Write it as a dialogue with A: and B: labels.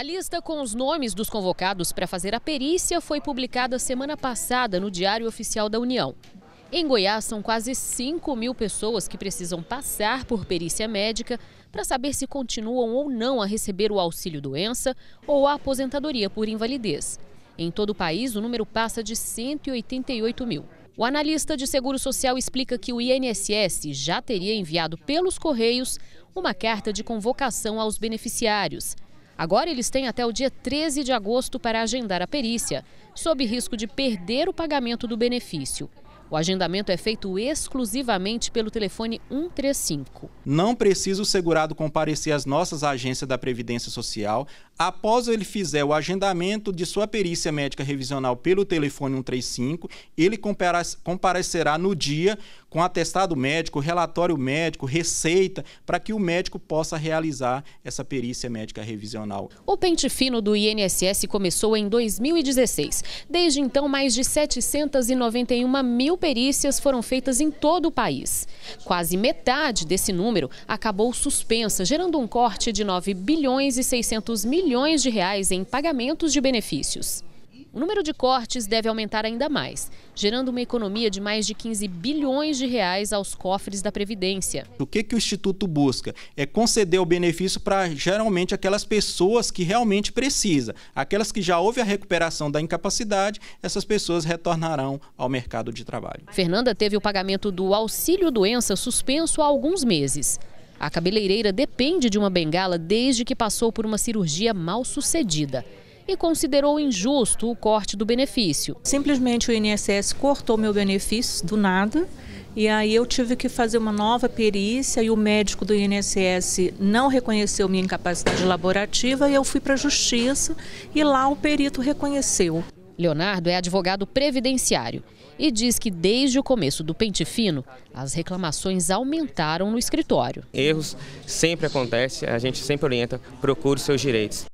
A: A lista com os nomes dos convocados para fazer a perícia foi publicada semana passada no Diário Oficial da União. Em Goiás, são quase 5 mil pessoas que precisam passar por perícia médica para saber se continuam ou não a receber o auxílio-doença ou a aposentadoria por invalidez. Em todo o país, o número passa de 188 mil. O analista de seguro social explica que o INSS já teria enviado pelos Correios uma carta de convocação aos beneficiários. Agora eles têm até o dia 13 de agosto para agendar a perícia, sob risco de perder o pagamento do benefício. O agendamento é feito exclusivamente pelo telefone
B: 135. Não precisa o segurado comparecer às nossas agências da Previdência Social. Após ele fizer o agendamento de sua perícia médica revisional pelo telefone 135, ele comparecerá no dia com atestado médico, relatório médico, receita, para que o médico possa realizar essa perícia médica revisional.
A: O pente fino do INSS começou em 2016. Desde então, mais de 791 mil perícias foram feitas em todo o país. Quase metade desse número acabou suspensa, gerando um corte de 9 bilhões e 600 milhões de reais em pagamentos de benefícios. O número de cortes deve aumentar ainda mais, gerando uma economia de mais de 15 bilhões de reais aos cofres da Previdência.
B: O que, que o Instituto busca? É conceder o benefício para geralmente aquelas pessoas que realmente precisam. Aquelas que já houve a recuperação da incapacidade, essas pessoas retornarão ao mercado de trabalho.
A: Fernanda teve o pagamento do auxílio doença suspenso há alguns meses. A cabeleireira depende de uma bengala desde que passou por uma cirurgia
C: mal sucedida e considerou injusto o corte do benefício. Simplesmente o INSS cortou meu benefício do nada. E aí eu tive que fazer uma nova perícia e o médico do INSS não reconheceu minha incapacidade laborativa e eu fui para a justiça e lá o perito reconheceu. Leonardo é advogado previdenciário
A: e diz que desde o começo do pente fino, as reclamações aumentaram no escritório.
B: Erros sempre acontecem, a gente sempre orienta, procure seus direitos.